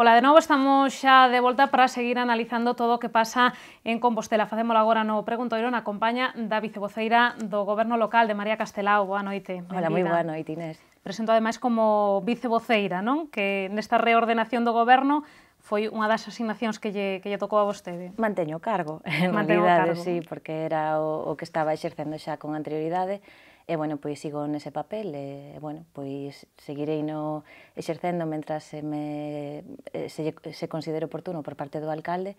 Ola de novo, estamos xa de volta para seguir analizando todo o que pasa en Compostela. Facémolo agora no Preguntoiro na compaña da vicevoceira do Goberno Local de María Castelao. Boa noite. Hola, moi boa noite, Inés. Presento ademais como vicevoceira, non? Que nesta reordenación do Goberno foi unha das asignacións que lle, que lle tocou a vostede. Manteño o cargo, en Manteño cargo. sí, porque era o, o que estaba exercendo xa con anterioridade. E, bueno, pois sigo nese papel e, bueno, pois seguirei no exercendo mentras se me eh, se, se considero oportuno por parte do alcalde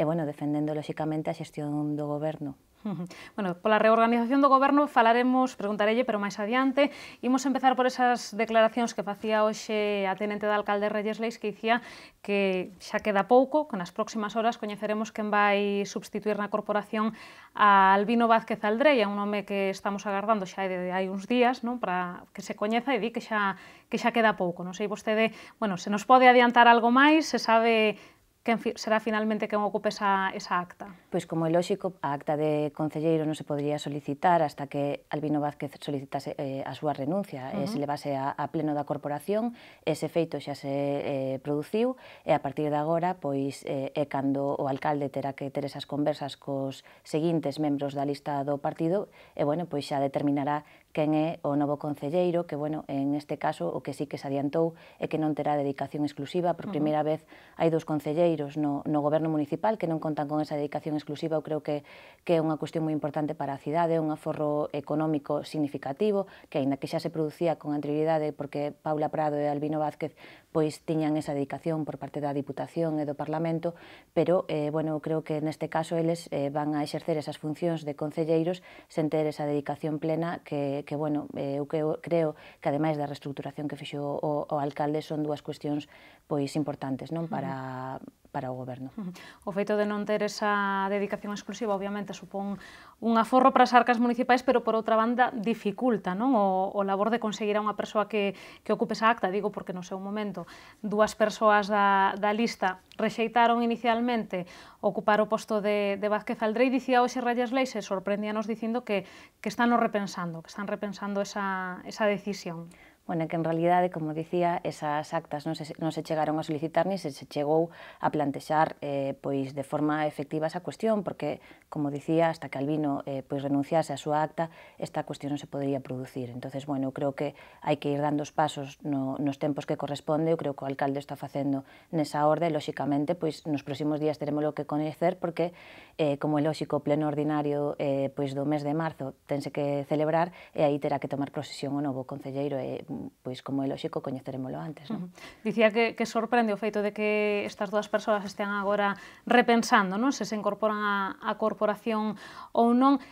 e, bueno, defendendo, lóxicamente, a xestión do goberno. Bueno, pola reorganización do goberno falaremos, preguntarelle, pero máis adiante. Imos empezar por esas declaracións que facía hoxe a tenente da alcalde Reyes Leis que dicía que xa queda pouco, que nas próximas horas coñeceremos quen vai substituir na corporación a Albino Vázquez a un home que estamos agardando xa de, hai uns días, non, para que se coñeza e di que xa que xa queda pouco. Non sei vostede, bueno, se nos pode adiantar algo máis, se sabe quen será finalmente quen ocupe esa, esa acta? Pois como é lóxico, a acta de concelleiro non se podría solicitar hasta que Albino Vázquez solicitase eh, a súa renuncia, uh -huh. e se levase a, a pleno da corporación, ese feito xa se eh, produciu, e a partir de agora, pois, eh, é cando o alcalde terá que ter esas conversas cos seguintes membros da lista do partido, e, bueno, pois xa determinará quen é o novo concelleiro, que, bueno, en este caso, o que sí que se adiantou é que non terá dedicación exclusiva. Por primeira uh -huh. vez hai dous concelleiros no, no goberno municipal que non contan con esa dedicación exclusiva. Eu creo que, que é unha cuestión moi importante para a cidade, un aforro económico significativo, que aínda que xa se producía con anterioridade porque Paula Prado e Albino Vázquez pois tiñan esa dedicación por parte da Diputación e do Parlamento, pero, eh, bueno, creo que neste caso eles eh, van a exercer esas funcións de concelleiros sen ter esa dedicación plena que, que bueno, eh, eu creo, creo que ademais da reestructuración que fixo o, o alcalde son dúas cuestións pois importantes, non, para uh -huh para o goberno. O feito de non ter esa dedicación exclusiva obviamente supón un aforro para as arcas municipais, pero por outra banda dificulta non o, o labor de conseguir a unha persoa que, que ocupe esa acta, digo porque no seu momento dúas persoas da, da lista rexeitaron inicialmente ocupar o posto de, de Vázquez Aldrei, dicía hoxe Reyes Leixe, e sorprendíanos dicindo que, que están repensando, que están repensando esa, esa decisión. Bueno, que en realidade, como dicía, esas actas non se, non se chegaron a solicitar ni se, se chegou a plantexar eh, pois de forma efectiva esa cuestión, porque, como dicía, hasta que Albino eh, pois renunciase a súa acta, esta cuestión non se podría producir. entonces bueno, eu creo que hai que ir dando os pasos no, nos tempos que corresponde, eu creo que o alcalde está facendo nesa orde, lóxicamente, pois nos próximos días teremos lo que conocer, porque, eh, como é lóxico, o pleno ordinario eh, pois do mes de marzo tense que celebrar, e aí terá que tomar posesión o novo concelleiro, e eh, pois como é lóxico coñecerémolo antes, non? Uh -huh. Dicía que, que sorprende o feito de que estas dúas persoas estean agora repensando, non? Se se incorporan a, a corporación ou non,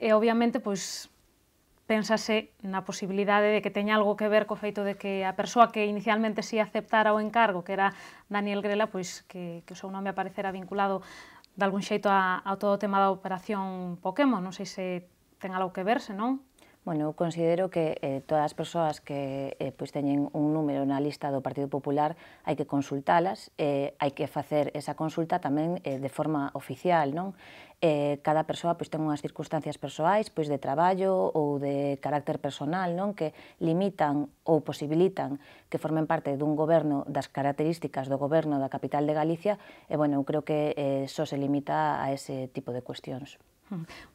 e obviamente, pois, pensase na posibilidade de que teña algo que ver co feito de que a persoa que inicialmente si aceptara o encargo, que era Daniel Grela, pois que, que o seu nome aparecera vinculado de algún xeito a, a todo o tema da operación Pokémon. Non sei se ten algo que verse, non? Bueno, eu considero que eh, todas as persoas que eh, pois teñen un número na lista do Partido Popular hai que consultalas, eh, hai que facer esa consulta tamén eh, de forma oficial, non? Eh, cada persoa pois ten unhas circunstancias persoais, pois de traballo ou de carácter personal, non? Que limitan ou posibilitan que formen parte dun goberno das características do goberno da capital de Galicia, e bueno, eu creo que eh, só se limita a ese tipo de cuestións.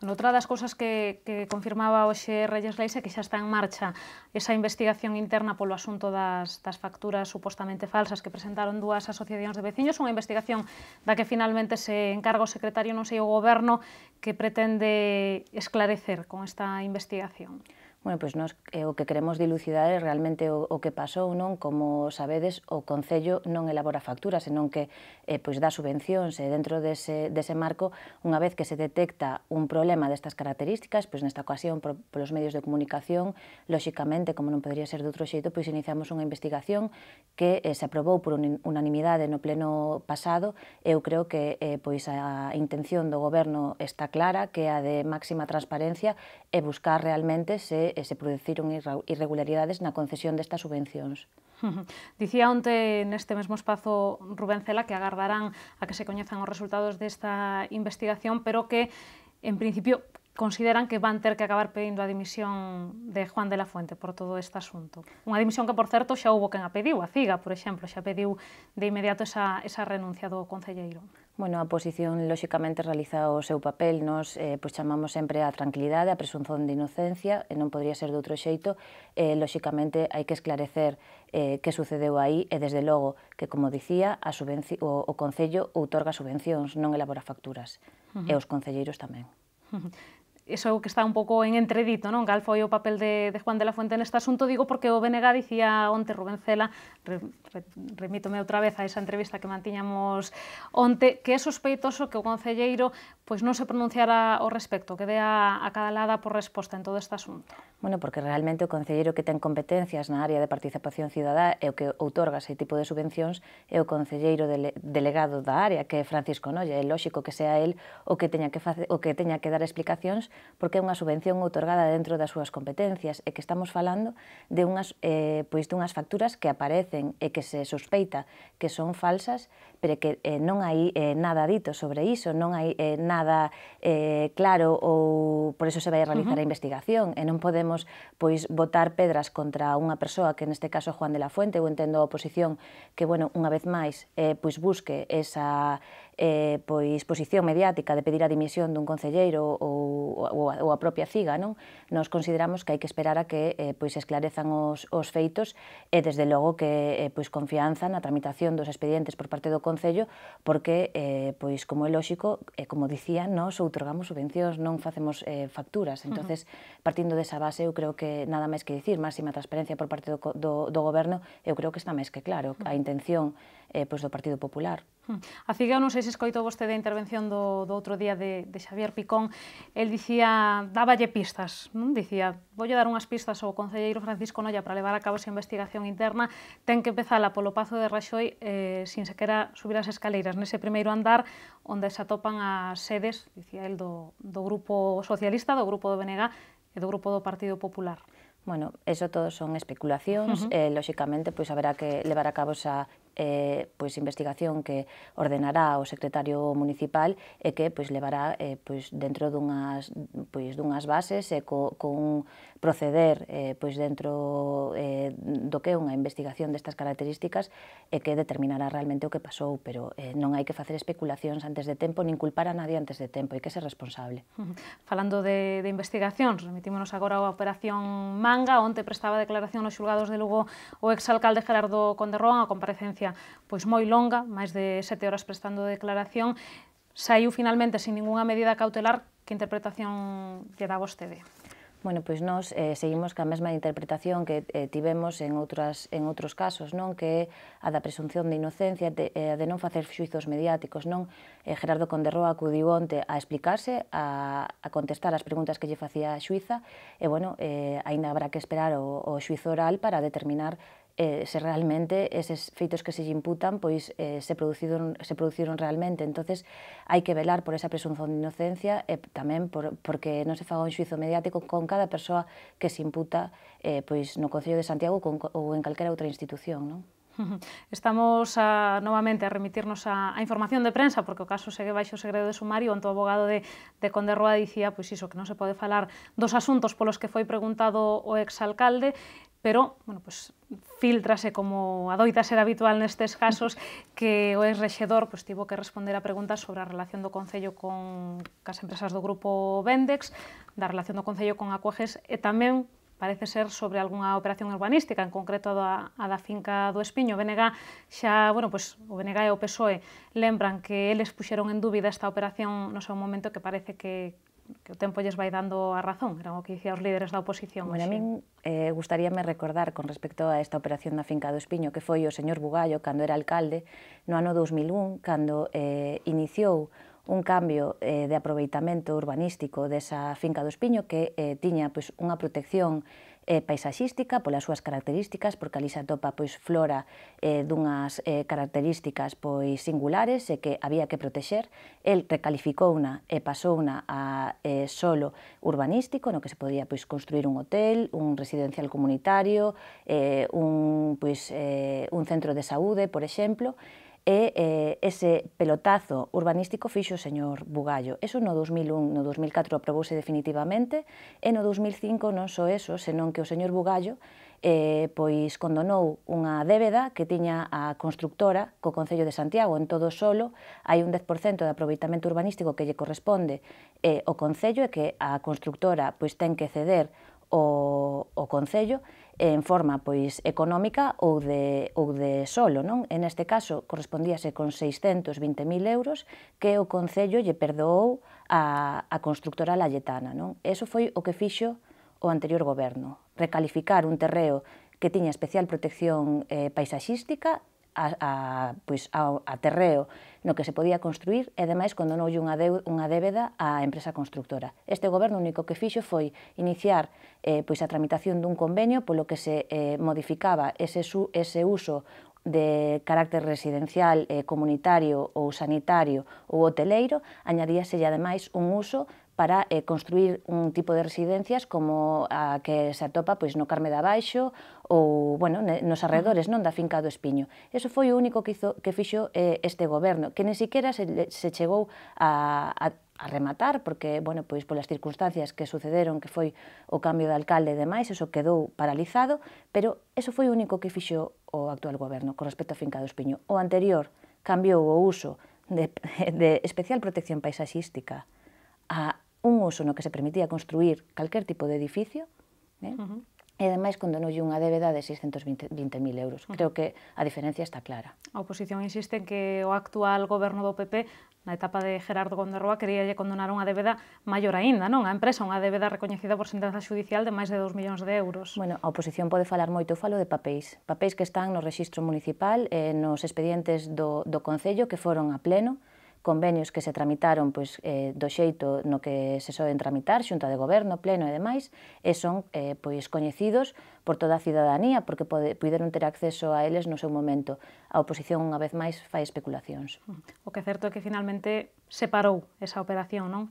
Bueno, outra das cousas que, que confirmaba hoxe Reyes Leis é que xa está en marcha esa investigación interna polo asunto das, das facturas supostamente falsas que presentaron dúas asociacións de veciños, unha investigación da que finalmente se encarga o secretario, non sei, o goberno que pretende esclarecer con esta investigación. Bueno, pois nós eh, o que queremos dilucidar é realmente o, o que pasou, non? Como sabedes, o Concello non elabora facturas, senón que eh, pois dá subvencións e dentro dese, dese marco, unha vez que se detecta un problema destas características, pois nesta ocasión por, polos medios de comunicación, lóxicamente, como non podría ser de outro xeito, pois iniciamos unha investigación que eh, se aprobou por unanimidade no pleno pasado. Eu creo que eh, pois a intención do goberno está clara, que é a de máxima transparencia e buscar realmente se e, se produciron irregularidades na concesión destas subvencións. Dicía onte neste mesmo espazo Rubén Cela que agardarán a que se coñezan os resultados desta investigación, pero que en principio consideran que van ter que acabar pedindo a dimisión de Juan de la Fuente por todo este asunto. Unha dimisión que, por certo, xa houbo quen a pediu, a CIGA, por exemplo, xa pediu de inmediato esa, esa renuncia do Concelleiro. Bueno, a posición, lóxicamente, realiza o seu papel. Nos eh, pois chamamos sempre a tranquilidade, a presunción de inocencia, e non podría ser de outro xeito. Eh, lóxicamente, hai que esclarecer eh, que sucedeu aí e, desde logo, que, como dicía, a o, o Concello outorga subvencións, non elabora facturas. Uh -huh. E os concelleiros tamén. Uh -huh iso é o que está un pouco en entredito, non? Cal foi o papel de, de Juan de la Fuente neste asunto, digo porque o BNG dicía onte Rubén Cela, re, re, remítome outra vez a esa entrevista que mantiñamos onte, que é sospeitoso que o concelleiro pois non se pronunciara ao respecto, que dea a, a cada lada por resposta en todo este asunto. Bueno, porque realmente o Concelleiro que ten competencias na área de participación cidadá e o que outorga ese tipo de subvencións é o Concelleiro dele, delegado da área, que é Francisco Noia. É lóxico que sea el o que teña que, face, o que teña que dar explicacións porque é unha subvención outorgada dentro das súas competencias e que estamos falando de unhas, eh, pois dunhas facturas que aparecen e que se sospeita que son falsas, pero que eh, non hai eh, nada dito sobre iso, non hai eh, nada eh, claro ou por eso se vai a realizar uh -huh. a investigación e non podemos podemos pois botar pedras contra unha persoa, que neste caso é Juan de la Fuente, eu entendo a oposición que, bueno, unha vez máis, eh, pois busque esa eh, pois posición mediática de pedir a dimisión dun concelleiro ou, ou, ou a propia CIGA, non? Nos consideramos que hai que esperar a que eh, pois esclarezan os, os feitos e desde logo que eh, pois confianza na tramitación dos expedientes por parte do concello porque eh, pois como é lóxico, eh, como dicía, nós outorgamos subvencións, non facemos eh, facturas. Entonces, uh -huh. partindo desa base, eu creo que nada máis que dicir, máxima transparencia por parte do, do, do goberno, eu creo que está máis que claro a intención eh, pois do Partido Popular. Hmm. A figa, non sei se escoitou vostede a intervención do, do outro día de, de Xavier Picón, el dicía, dáballe pistas, non? Dicía, voulle dar unhas pistas ao concelleiro Francisco Noia para levar a cabo esa investigación interna, ten que empezala polo Pazo de Raxoi eh, sin sequera subir as escaleiras, nese primeiro andar onde se atopan as sedes, dicía el, do, do Grupo Socialista, do Grupo do BNG e do Grupo do Partido Popular. Bueno, eso todo son especulacións, uh -huh. eh, lóxicamente, pois pues, haberá que levar a cabo esa eh, pois investigación que ordenará o secretario municipal e que pois levará eh, pois dentro dunhas pois dunhas bases e co, con proceder eh, pois dentro eh, do que é unha investigación destas características e que determinará realmente o que pasou, pero eh, non hai que facer especulacións antes de tempo nin culpar a nadie antes de tempo, hai que ser responsable. Falando de, de investigacións, remitímonos agora a Operación Manga, onde prestaba declaración nos xulgados de Lugo o exalcalde Gerardo Conderrón a comparecencia pois moi longa, máis de sete horas prestando declaración, saiu finalmente sin ninguna medida cautelar, que interpretación lle dá vostede? Bueno, pois nós eh, seguimos ca mesma interpretación que eh, tivemos en outras en outros casos, non que é a da presunción de inocencia, de, eh, de non facer xuizos mediáticos, non? Eh, Gerardo Conderroa acudiu onte a explicarse, a, a contestar as preguntas que lle facía a xuiza, e, bueno, eh, aínda habrá que esperar o, o xuizo oral para determinar eh, se realmente eses feitos que se imputan pois eh, se produciron se produciron realmente. Entonces, hai que velar por esa presunción de inocencia e eh, tamén por, porque non se faga un xuizo mediático con cada persoa que se imputa eh, pois no Concello de Santiago con, ou en calquera outra institución, non? Estamos a, novamente a remitirnos a, a información de prensa, porque o caso segue baixo o segredo de sumario, onde o abogado de, de Conde Roa dicía pois iso, que non se pode falar dos asuntos polos que foi preguntado o exalcalde, pero, bueno, pues filtrase como adoita ser habitual nestes casos que o ex-rexedor pues, tivo que responder a preguntas sobre a relación do Concello con as empresas do grupo Vendex, da relación do Concello con Acuajes e tamén parece ser sobre algunha operación urbanística, en concreto a, a da finca do Espiño. O BNG xa, bueno, pues, o BNG e o PSOE lembran que eles puxeron en dúbida esta operación no seu momento que parece que, que o tempo lles vai dando a razón, eran o que dicía os líderes da oposición. Bueno, a min eh, gustaríame recordar con respecto a esta operación da finca do Espiño que foi o señor Bugallo cando era alcalde no ano 2001 cando eh, iniciou un cambio eh, de aproveitamento urbanístico desa finca do Espiño que eh, tiña pois, unha protección eh, paisaxística polas súas características, porque ali se atopa pois flora eh, dunhas eh, características pois singulares e que había que protexer. El recalificouna e pasouna a eh, solo urbanístico, no que se podía pois construir un hotel, un residencial comunitario, eh, un pois eh, un centro de saúde, por exemplo, e eh, ese pelotazo urbanístico fixo o señor Bugallo. Eso no 2001, no 2004 aprobouse definitivamente e no 2005 non só eso, senón que o señor Bugallo eh, pois condonou unha débeda que tiña a constructora co Concello de Santiago. En todo solo hai un 10% de aproveitamento urbanístico que lle corresponde eh, o Concello e que a constructora pois ten que ceder o, o Concello en forma pois económica ou de, ou de solo. Non? En este caso, correspondíase con 620.000 euros que o Concello lle perdoou a, a constructora Lalletana. Non? Eso foi o que fixo o anterior goberno, recalificar un terreo que tiña especial protección eh, paisaxística a, a, pois, a, a terreo no que se podía construir e, ademais, condonoulle unha, deu, unha débeda á empresa constructora. Este goberno único que fixo foi iniciar eh, pois a tramitación dun convenio polo que se eh, modificaba ese, su, ese uso de carácter residencial, eh, comunitario ou sanitario ou hoteleiro, añadíase ademais un uso para eh, construir un tipo de residencias como a que se atopa pois no Carme de Abaixo ou bueno, nos arredores non da finca do Espiño. Eso foi o único que, hizo, que fixo eh, este goberno, que nen siquiera se, se chegou a, a, a rematar, porque, bueno, pois polas circunstancias que sucederon, que foi o cambio de alcalde e demais, eso quedou paralizado, pero eso foi o único que fixo o actual goberno con respecto a Finca do Espiño. O anterior cambiou o uso de, de especial protección paisaxística a un uso no que se permitía construir calquer tipo de edificio, eh? uh -huh. e ademais condenoulle unha débeda de 620.000 euros. Uh -huh. Creo que a diferencia está clara. A oposición insiste en que o actual goberno do PP na etapa de Gerardo Gonderroa lle condonar unha débeda maior aínda, non? A empresa unha débeda recoñecida por sentenza judicial de máis de 2 millóns de euros. Bueno, a oposición pode falar moito, falo de papéis. Papéis que están no rexistro municipal, eh, nos expedientes do, do Concello, que foron a pleno, convenios que se tramitaron pois, eh, do xeito no que se soen tramitar, xunta de goberno, pleno e demais, e son eh, pois, coñecidos por toda a cidadanía, porque pode, puderon ter acceso a eles no seu momento. A oposición, unha vez máis, fai especulacións. O que é certo é que finalmente separou esa operación, non?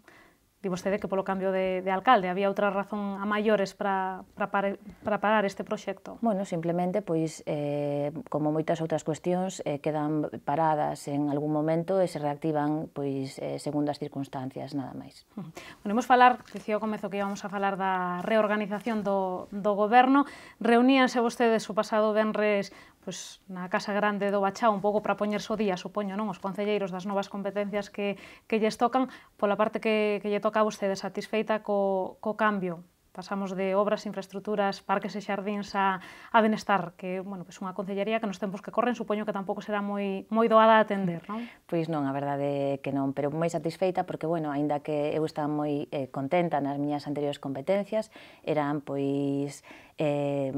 Di vostede que polo cambio de, de alcalde había outra razón a maiores para, para, para, parar este proxecto? Bueno, simplemente, pois, eh, como moitas outras cuestións, eh, quedan paradas en algún momento e se reactivan pois, eh, segundo as circunstancias, nada máis. Bueno, imos falar, dicía o comezo que íbamos a falar da reorganización do, do goberno. Reuníanse vostedes o pasado venres pois, na Casa Grande do Bachá un pouco para poñer o día, supoño, non? Os concelleiros das novas competencias que, que lles tocan, pola parte que, que lle toca a vostede satisfeita co, co cambio pasamos de obras, infraestructuras, parques e xardíns a, a benestar, que bueno, pues, unha concellería que nos tempos que corren supoño que tampouco será moi moi doada a atender, non? Pois non, a verdade é que non, pero moi satisfeita porque, bueno, aínda que eu estaba moi eh, contenta nas miñas anteriores competencias, eran, pois, eh,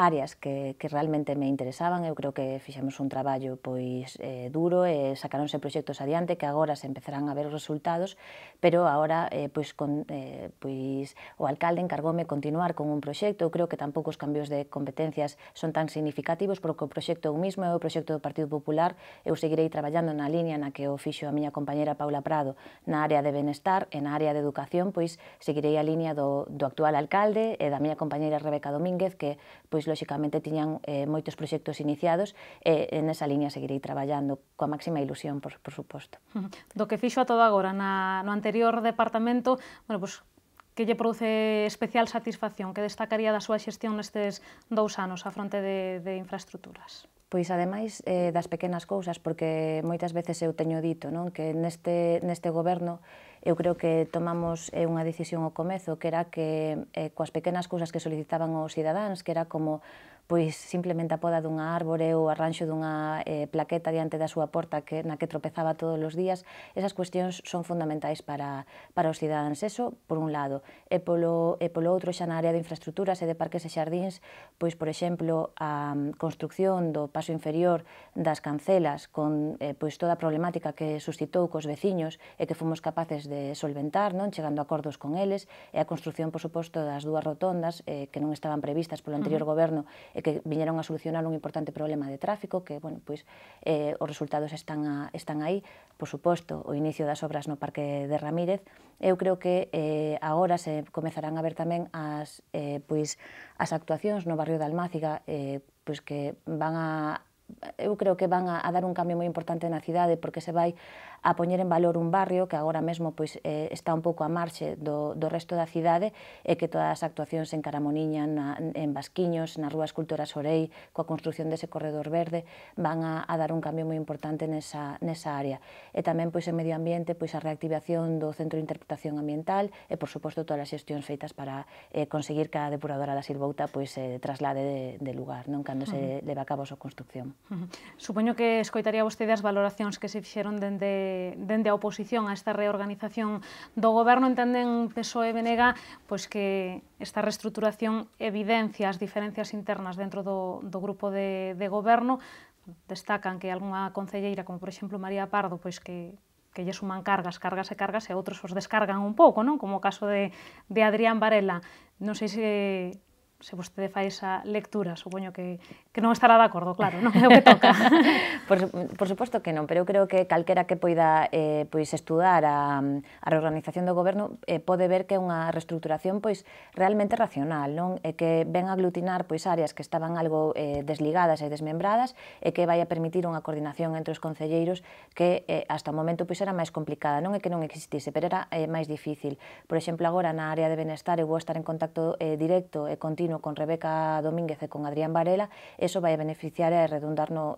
áreas que, que realmente me interesaban, eu creo que fixemos un traballo pois eh, duro e eh, sacaronse proxectos adiante que agora se empezarán a ver os resultados, pero agora eh, pois, con, eh, pois o alcalde encargoume continuar con un proxecto, eu creo que tampouco os cambios de competencias son tan significativos porque o proxecto o mismo é o proxecto do Partido Popular eu seguirei traballando na liña na que o fixo a miña compañera Paula Prado na área de benestar e na área de educación, pois seguirei a liña do, do actual alcalde e da miña compañera Rebeca Domínguez que pois lóxicamente tiñan eh, moitos proxectos iniciados e eh, nesa liña seguirei traballando coa máxima ilusión, por, por suposto. Do que fixo a todo agora na, no anterior departamento, bueno, pues, que lle produce especial satisfacción, que destacaría da súa xestión nestes dous anos a fronte de, de infraestructuras? Pois ademais eh, das pequenas cousas, porque moitas veces eu teño dito non? que neste, neste goberno eu creo que tomamos eh, unha decisión ao comezo que era que eh, coas pequenas cousas que solicitaban os cidadáns, que era como pois simplemente a poda dunha árbore ou arranxo dunha eh, plaqueta diante da súa porta que, na que tropezaba todos os días, esas cuestións son fundamentais para, para os cidadáns. Eso, por un lado. E polo, e polo outro, xa na área de infraestructuras e de parques e xardíns, pois, por exemplo, a mm, construcción do paso inferior das cancelas con eh, pois toda a problemática que suscitou cos veciños e que fomos capaces de solventar, non chegando a acordos con eles, e a construcción, por suposto, das dúas rotondas eh, que non estaban previstas polo anterior uh -huh. goberno e que viñeron a solucionar un importante problema de tráfico que, bueno, pois eh, os resultados están, a, están aí. Por suposto, o inicio das obras no Parque de Ramírez, eu creo que eh, agora se comezarán a ver tamén as, eh, pois, as actuacións no barrio de Almáciga eh, pois que van a eu creo que van a, a dar un cambio moi importante na cidade porque se vai a poñer en valor un barrio que agora mesmo pois eh, está un pouco a marxe do, do resto da cidade e que todas as actuacións en Caramoniña, na, en Basquiños, nas rúas Cultura Orei, coa construción dese corredor verde, van a, a dar un cambio moi importante nesa, nesa área. E tamén pois en medio ambiente, pois a reactivación do Centro de Interpretación Ambiental e por suposto todas as xestións feitas para eh, conseguir que a depuradora da Silvouta pois se eh, traslade de, de lugar, non cando se leva a cabo a súa construcción. Supoño que escoitaría vostede as valoracións que se fixeron dende, dende a oposición a esta reorganización do goberno. Entenden PSOE e Venega pois que esta reestruturación evidencia as diferencias internas dentro do, do grupo de, de goberno. Destacan que algunha concelleira, como por exemplo María Pardo, pois que que lle suman cargas, cargas e cargas e outros os descargan un pouco, non? Como o caso de, de Adrián Varela. Non sei se se vostede fai esa lectura, supoño que, que non estará de acordo, claro, non é o que toca. por, por suposto que non, pero eu creo que calquera que poida eh, pois estudar a, a reorganización do goberno eh, pode ver que é unha reestructuración pois realmente racional, non? E que ven a aglutinar pois áreas que estaban algo eh, desligadas e desmembradas e que vai a permitir unha coordinación entre os concelleiros que eh, hasta o momento pois era máis complicada, non é que non existise, pero era eh, máis difícil. Por exemplo, agora na área de benestar eu vou estar en contacto eh, directo e continuo Martino con Rebeca Domínguez e con Adrián Varela, eso vai a beneficiar e a redundar no,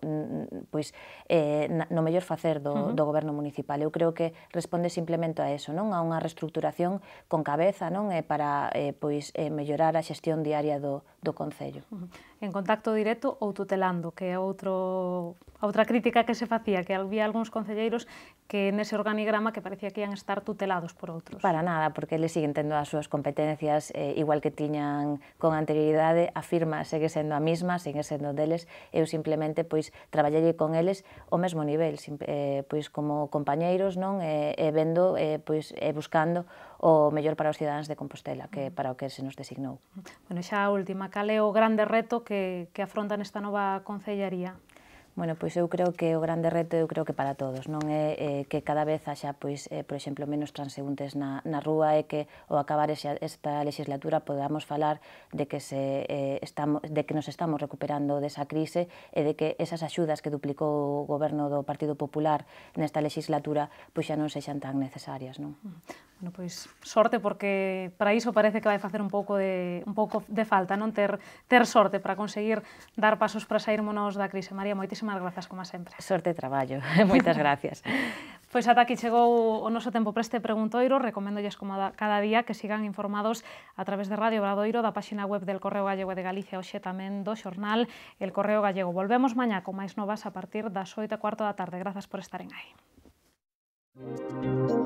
pois, eh, no mellor facer do, uh -huh. do goberno municipal. Eu creo que responde simplemente a eso, non a unha reestructuración con cabeza non é para eh, pois, eh, mellorar a xestión diaria do, do Concello. En contacto directo ou tutelando, que é outro, outra crítica que se facía, que había algúns concelleiros que nese organigrama que parecía que ian estar tutelados por outros. Para nada, porque eles siguen tendo as súas competencias eh, igual que tiñan con anterioridade, a firma segue sendo a mesma, segue sendo deles, eu simplemente pois traballei con eles ao mesmo nivel, sim, eh, pois como compañeiros, non? Eh, eh, vendo, eh, pois, e buscando o mellor para os cidadáns de Compostela, que para o que se nos designou. Bueno, xa a última, cal é o grande reto que, que afronta nesta nova concellaría? Bueno, pois eu creo que o grande reto eu creo que para todos, non é eh, que cada vez haxa, pois, eh, por exemplo, menos transeúntes na, na rúa e que ao acabar esa, esta legislatura podamos falar de que se eh, estamos de que nos estamos recuperando desa crise e de que esas axudas que duplicou o goberno do Partido Popular nesta legislatura pois xa non sexan tan necesarias, non? Mm. Bueno, pois sorte porque para iso parece que vai facer un pouco de un pouco de falta, non ter ter sorte para conseguir dar pasos para sairmonos da crise. María, moitísimas grazas como sempre. Sorte e traballo. Moitas gracias. Pois ata aquí chegou o noso tempo para este preguntoiro. Recoméndolles como cada día que sigan informados a través de Radio Obradoiro, da páxina web del Correo Gallego de Galicia, hoxe tamén do xornal El Correo Gallego. Volvemos mañá con máis novas a partir das 8 e cuarto da tarde. Grazas por estaren aí. Música